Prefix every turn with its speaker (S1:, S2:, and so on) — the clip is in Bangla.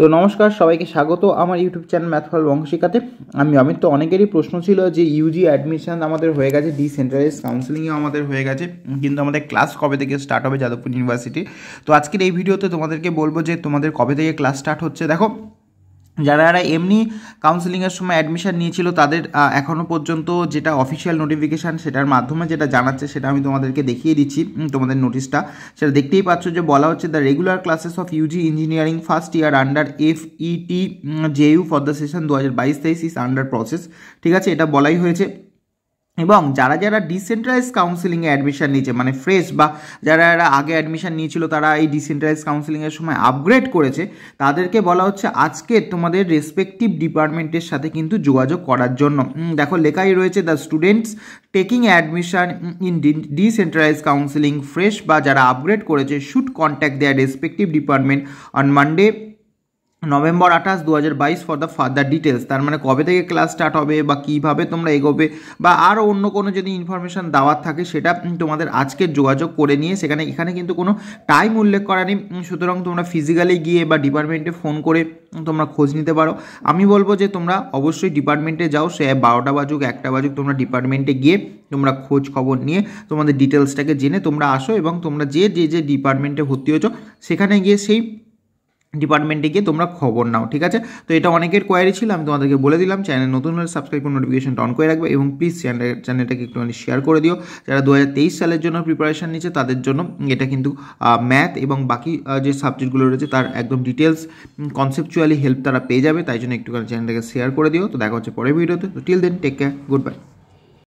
S1: তো নমস্কার সবাইকে স্বাগত আমার ইউটিউব চ্যানেল ম্যাথফল বংশিকাতে আমি অমিত তো অনেকেরই প্রশ্ন ছিল যে ইউজি অ্যাডমিশন আমাদের হয়ে গেছে ডিসেন্ট্রালাইজ কাউন্সিলিংও আমাদের হয়ে গেছে কিন্তু আমাদের ক্লাস কবে থেকে স্টার্ট হবে যাদবপুর ইউনিভার্সিটি তো আজকের এই ভিডিওতে তোমাদেরকে বলবো যে তোমাদের কবে থেকে ক্লাস স্টার্ট হচ্ছে দেখো যারা যারা এমনি কাউন্সেলিংয়ের সময় অ্যাডমিশান নিয়েছিল তাদের এখনও পর্যন্ত যেটা অফিসিয়াল নোটিফিকেশান সেটার মাধ্যমে যেটা জানাচ্ছে সেটা আমি তোমাদেরকে দেখিয়ে দিচ্ছি তোমাদের নোটিশটা সেটা দেখতেই পাচ্ছ যে বলা হচ্ছে the regular classes of UG engineering first year under FET JU for the session দু হাজার বাইশ তেইশ ইস আন্ডার প্রসেস ঠিক আছে এটা বলাই হয়েছে এবং যারা যারা ডিসেন্ট্রালাইজ কাউন্সিলিংয়ে অ্যাডমিশন নিয়েছে মানে ফ্রেশ বা যারা যারা আগে অ্যাডমিশন নিয়েছিল তারা এই ডিসেন্ট্রালাইজ কাউন্সিলিংয়ের সময় আপগ্রেড করেছে তাদেরকে বলা হচ্ছে আজকে তোমাদের রেসপেক্টিভ ডিপার্টমেন্টের সাথে কিন্তু যোগাযোগ করার জন্য দেখো লেখাই রয়েছে the students taking admission in decentralise counselling fresh বা যারা আপগ্রেড করেছে should contact their respective department on Monday November আঠাশ দু হাজার বাইশ ফর দ্য ফার্দার ডিটেলস তার মানে কবে থেকে ক্লাস স্টার্ট হবে বা কীভাবে তোমরা এগোবে বা আরও অন্য কোনো যদি ইনফরমেশান দেওয়ার থাকে সেটা তোমাদের আজকে যোগাযোগ করে নিয়ে সেখানে এখানে কিন্তু কোনো টাইম উল্লেখ করা নেই সুতরাং তোমরা ফিজিক্যালি গিয়ে বা ডিপার্টমেন্টে ফোন করে তোমরা খোঁজ নিতে পারো আমি বলবো যে তোমরা অবশ্যই ডিপার্টমেন্টে যাও সে বারোটা বাজুক একটা বাজুক তোমরা ডিপার্টমেন্টে গিয়ে তোমরা খোঁজ খবর নিয়ে তোমাদের ডিটেলসটাকে জেনে তোমরা আসো এবং তোমরা যে যে যে ডিপার্টমেন্টে ভর্তি হয়েছো সেখানে গিয়ে সেই ডিপার্টমেন্টে গিয়ে তোমরা খবর নাও ঠিক আছে তো এটা অনেকের কোয়ারি ছিল আমি তোমাদেরকে বলে দিলাম চ্যানেল নতুন হলে সাবস্ক্রাইব করে নোটিফিকেশনটা অন করে রাখবে এবং প্লিজ চ্যানেল চ্যানেলটাকে একটুখানি শেয়ার করে দিও যারা দু সালের জন্য প্রিপারেশান নিচ্ছে তাদের জন্য এটা কিন্তু ম্যাথ এবং বাকি যে সাবজেক্টগুলো রয়েছে তার একদম ডিটেলস কনসেপচুয়ালি হেল্প তারা পেয়ে যাবে তাই জন্য একটুখানি চ্যানেলটাকে শেয়ার করে দিও তো দেখা হচ্ছে পরের ভিডিওতে তো till then take care good by